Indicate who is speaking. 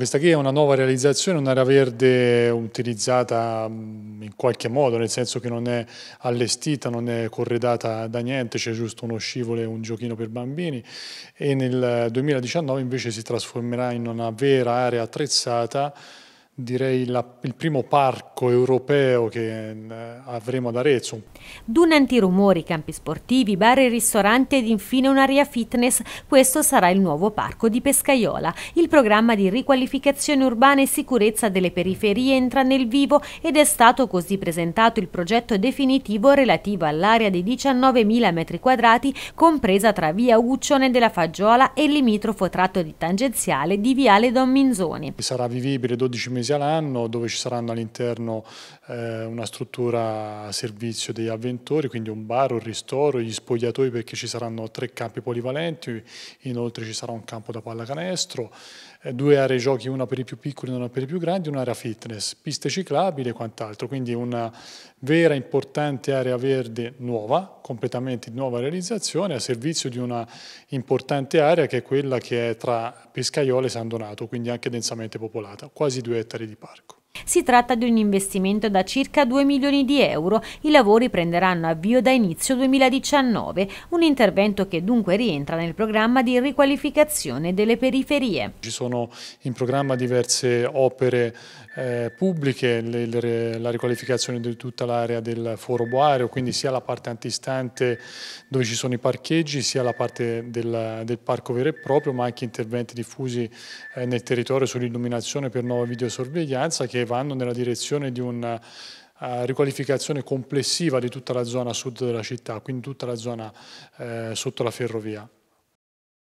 Speaker 1: Questa qui è una nuova realizzazione, un'area verde utilizzata mm, in qualche modo, nel senso che non è allestita, non è corredata da niente, c'è giusto uno scivolo e un giochino per bambini e nel 2019 invece si trasformerà in una vera area attrezzata direi la, il primo parco europeo che eh, avremo ad Arezzo.
Speaker 2: Dunanti rumori, campi sportivi, bar e ristoranti ed infine un'area fitness, questo sarà il nuovo parco di Pescaiola. Il programma di riqualificazione urbana e sicurezza delle periferie entra nel vivo ed è stato così presentato il progetto definitivo relativo all'area di 19.000 m2 compresa tra via Uccione della Faggiola e il limitrofo tratto di tangenziale di Viale Don Minzoni.
Speaker 1: Sarà vivibile 12 mesi mesi all'anno dove ci saranno all'interno eh, una struttura a servizio degli avventori, quindi un bar, un ristoro, gli spogliatoi perché ci saranno tre campi polivalenti, inoltre ci sarà un campo da pallacanestro, eh, due aree giochi, una per i più piccoli e una per i più grandi, un'area fitness, piste ciclabili e quant'altro, quindi una vera importante area verde nuova, completamente di nuova realizzazione, a servizio di una importante area che è quella che è tra Pescaiole e San Donato, quindi anche densamente popolata, quasi due ettari di parco.
Speaker 2: Si tratta di un investimento da circa 2 milioni di euro. I lavori prenderanno avvio da inizio 2019, un intervento che dunque rientra nel programma di riqualificazione delle periferie.
Speaker 1: Ci sono in programma diverse opere eh, pubbliche, le, le, la riqualificazione di tutta l'area del foro boario, quindi sia la parte antistante dove ci sono i parcheggi, sia la parte del, del parco vero e proprio, ma anche interventi diffusi eh, nel territorio sull'illuminazione per nuova videosorveglianza che vanno nella direzione di una uh, eh, riqualificazione complessiva di tutta la zona sud della città, quindi tutta la zona uh, sotto la ferrovia.